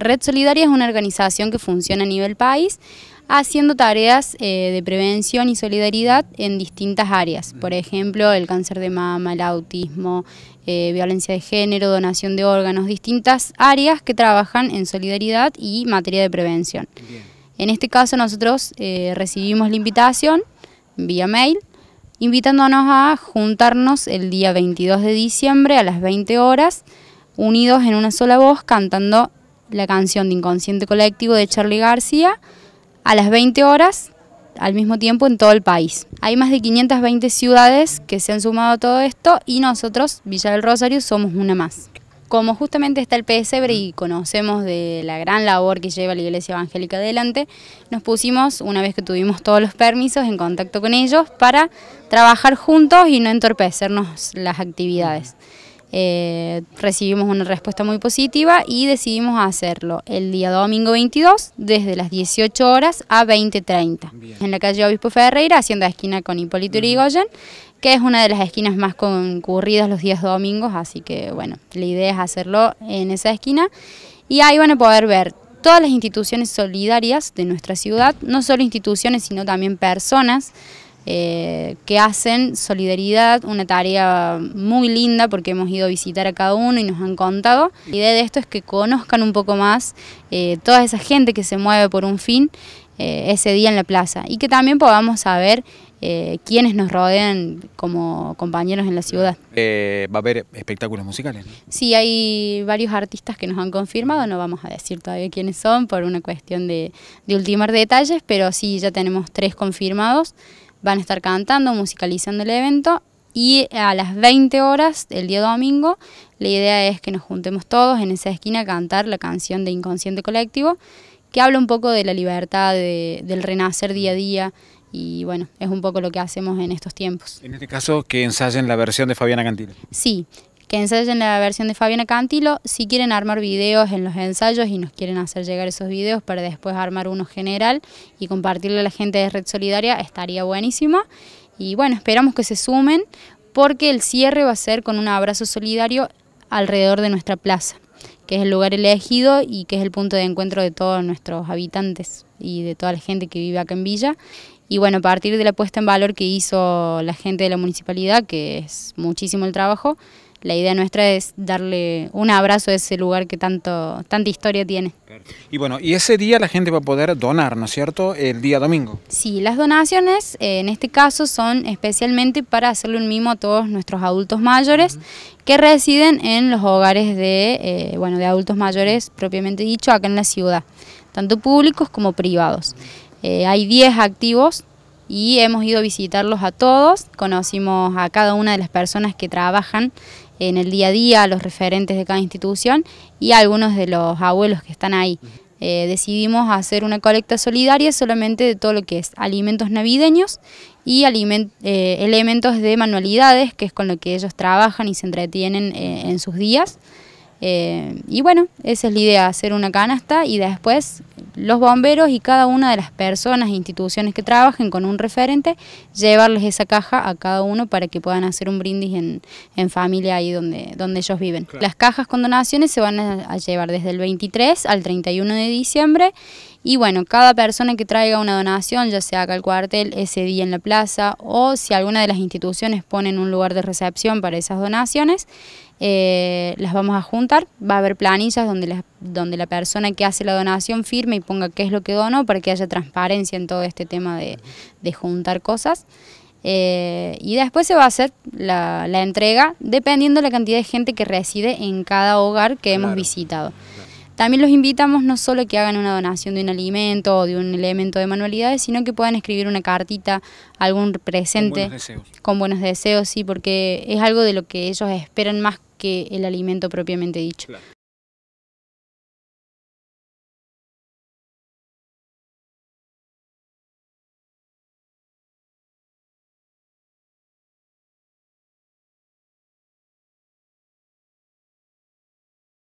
Red Solidaria es una organización que funciona a nivel país haciendo tareas eh, de prevención y solidaridad en distintas áreas, por ejemplo, el cáncer de mama, el autismo, eh, violencia de género, donación de órganos, distintas áreas que trabajan en solidaridad y materia de prevención. En este caso nosotros eh, recibimos la invitación vía mail, invitándonos a juntarnos el día 22 de diciembre a las 20 horas, unidos en una sola voz, cantando la canción de Inconsciente Colectivo de Charly García a las 20 horas al mismo tiempo en todo el país. Hay más de 520 ciudades que se han sumado a todo esto y nosotros, Villa del Rosario, somos una más. Como justamente está el pesebre y conocemos de la gran labor que lleva la Iglesia Evangélica adelante, nos pusimos, una vez que tuvimos todos los permisos, en contacto con ellos para trabajar juntos y no entorpecernos las actividades. Eh, recibimos una respuesta muy positiva y decidimos hacerlo el día domingo 22 desde las 18 horas a 20.30 en la calle Obispo Ferreira, haciendo esquina con Hipólito Yrigoyen, que es una de las esquinas más concurridas los días domingos, así que bueno, la idea es hacerlo en esa esquina y ahí van a poder ver todas las instituciones solidarias de nuestra ciudad, no solo instituciones sino también personas eh, que hacen Solidaridad, una tarea muy linda porque hemos ido a visitar a cada uno y nos han contado. La idea de esto es que conozcan un poco más eh, toda esa gente que se mueve por un fin eh, ese día en la plaza y que también podamos saber quiénes nos rodean como compañeros en la ciudad. va a haber espectáculos musicales. Sí, hay varios artistas que nos han confirmado, no vamos a decir todavía quiénes son por una cuestión de, de ultimar detalles, pero sí, ya tenemos tres confirmados van a estar cantando, musicalizando el evento y a las 20 horas del día domingo la idea es que nos juntemos todos en esa esquina a cantar la canción de Inconsciente Colectivo que habla un poco de la libertad, del renacer día a día y bueno, es un poco lo que hacemos en estos tiempos. En este caso, que ensayen la versión de Fabiana Cantil. Sí, que ensayen la versión de Fabiana Cantilo. Si quieren armar videos en los ensayos y nos quieren hacer llegar esos videos para después armar uno general y compartirlo a la gente de Red Solidaria, estaría buenísima... Y bueno, esperamos que se sumen porque el cierre va a ser con un abrazo solidario alrededor de nuestra plaza, que es el lugar elegido y que es el punto de encuentro de todos nuestros habitantes y de toda la gente que vive acá en Villa. Y bueno, a partir de la puesta en valor que hizo la gente de la municipalidad, que es muchísimo el trabajo, la idea nuestra es darle un abrazo a ese lugar que tanto tanta historia tiene. Y bueno, y ese día la gente va a poder donar, ¿no es cierto? El día domingo. Sí, las donaciones eh, en este caso son especialmente para hacerle un mimo a todos nuestros adultos mayores que residen en los hogares de, eh, bueno, de adultos mayores propiamente dicho acá en la ciudad, tanto públicos como privados. Eh, hay 10 activos y hemos ido a visitarlos a todos, conocimos a cada una de las personas que trabajan en el día a día, los referentes de cada institución y algunos de los abuelos que están ahí. Eh, decidimos hacer una colecta solidaria solamente de todo lo que es alimentos navideños y eh, elementos de manualidades, que es con lo que ellos trabajan y se entretienen eh, en sus días. y bueno, esa es la idea, hacer una canasta y después los bomberos y cada una de las personas e instituciones que trabajen con un referente, llevarles esa caja a cada uno para que puedan hacer un brindis en, familia ahí donde, donde ellos viven. Las cajas con donaciones se van a, llevar desde el 23 al 31 de diciembre y bueno, cada persona que traiga una donación, ya sea acá al cuartel, ese día en la plaza o si alguna de las instituciones ponen un lugar de recepción para esas donaciones, eh, las vamos a juntar, va a haber planillas donde la, donde la persona que hace la donación firme y ponga qué es lo que donó para que haya transparencia en todo este tema de, juntar cosas. Eh, y después se va a hacer la, la, entrega dependiendo de la cantidad de gente que reside en cada hogar que hemos visitado. También los invitamos no solo que hagan una donación de un alimento o de un elemento de manualidades, sino que puedan escribir una cartita, algún presente. Con buenos deseos. Con buenos deseos, sí, porque es algo de lo que ellos esperan más que el alimento propiamente dicho.